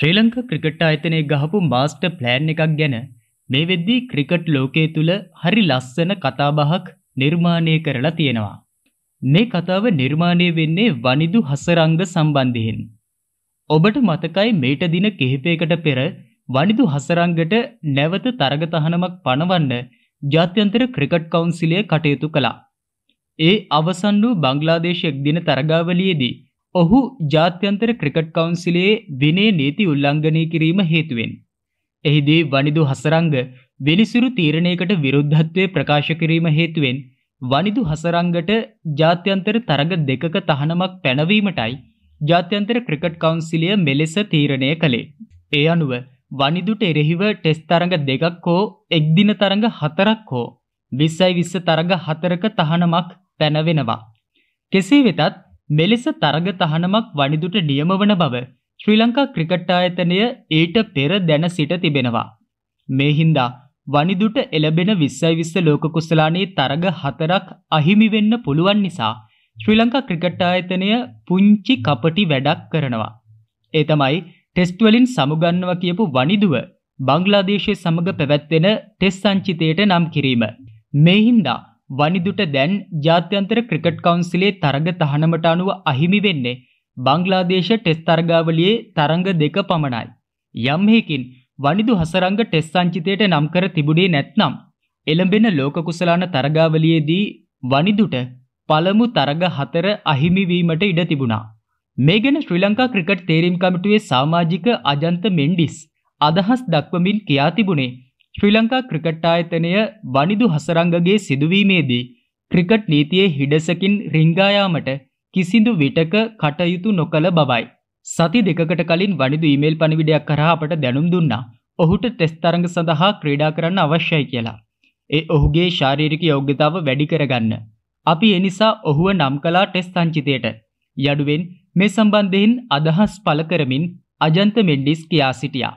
ශ්‍රී Lanka cricket අයතනය ගහපු master plan එකක් ගැන මේ වෙද්දී ක්‍රිකට් ලෝකයේ තුළ හරි ලස්සන කතාබහක් නිර්මාණය කරලා තියෙනවා. මේ කතාව නිර්මාණය වෙන්නේ වනිදු හසරංග සම්බන්ධයෙන්. ඔබට මතකයි මේට දින කිහිපයකට පෙර වනිදු හසරංගට නැවත තරග තහනමක් පණවන්න ජාත්‍යන්තර ක්‍රිකට් කවුන්සිලය කටයුතු කළා. ඒ අවසන් වූ බංග්ලාදේශයක් දින තරගාවලියේදී ඔහු ජාත්‍යන්තර ක්‍රිකට් කවන්සිලේ විනේ නීති උල්ලංඝනය කිරීම හේතුවෙන්. එහිදී වනිදු හසරංග විනිසුරු තීරණයකට විරුද්ධත්වය ප්‍රකාශ කිරීම හේතුවෙන් වනිදු හසරංගට ජාත්‍යන්තර තරග දෙකක තහනමක් පැනවීමටයි ජාත්‍යන්තර ක්‍රිකට් කවන්සිලය මෙලෙස තීරණය කළේ. ඒ අනුව වනිදුට එරෙහිව ටෙස් තරඟ දෙකක් හෝ එක්දින තරඟ හතරක් හෝ විස්සයි විස්ස තරඟ හතරක තහනමක් පැනවෙනවා. කෙසේ වෙතත් මෙලෙස තරග තහනමක් වනිදුට නියම වන බව ශ්‍රී ලංකා ක්‍රිකට් ආයතනය ඊට පෙර දැන සිට තිබෙනවා. මේ හින්දා වනිදුට එළබෙන විස්සයි විස්ස ලෝක කුස්සලානයේ තරග හතරක් අහිමි වෙන්න පුළුවන් නිසා ශ්‍රී ලංකා ක්‍රිකට් ආයතනය පුංචි කපටි වැඩක් කරනවා. ඒ තමයි ටෙස්ට් වලින් සමුගන්නවා කියපු වනිදුව බංග්ලාදේශය සමග පැවැත්වෙන ටෙස් සංචිතයට නම් කිරීම. මේ හින්දා වනිදුට දැන් ජාත්‍යන්තර ක්‍රිකට් කවුන්සිලේ තරග තහනමට අනුව අහිමි වෙන්නේ බංග්ලාදේශ ටෙස් තරගාවලියේ තරඟ දෙක පමණයි. යම් හේකින් වනිදු හසරංග ටෙස් සංචිතයට නම් කර තිබුණේ නැත්නම් එළඹෙන ලෝකකුසලාන තරගාවලියේදී වනිදුට පළමු තරග හතර අහිමිවීමට ඉඩ තිබුණා. මේ ගැන ශ්‍රී ලංකා ක්‍රිකට් තේරීම් කමිටුවේ සමාජික අජන්ත මෙන්ඩිස් අදහස් දක්වමින් කියා තිබුණේ ශ්‍රී ලංකා ක්‍රිකට් ආයතනය වනිදු හසරංගගේ සිදුවීමේදී ක්‍රිකට් නීතියේ හිඩසකින් රිංගායාමට කිසිදු විටක කටයුතු නොකළ බවයි. සති දෙකකට කලින් වනිදු ඊමේල් පණිවිඩයක් කරා අපට දැනුම් දුන්නා. ඔහුට ටෙස්ට් තරඟ සඳහා ක්‍රීඩා කරන්න අවශ්‍යයි කියලා. ඒ ඔහුගේ ශාරීරික යෝග්‍යතාව වැඩි කරගන්න. අපි ඒ නිසා ඔහුව නම් කළා ටෙස්ට් සංචිතයට. යඩුවෙන් මේ සම්බන්ධයෙන් අදහස් පළ කරමින් අජන්ත මෙන්ඩිස් කියා සිටියා.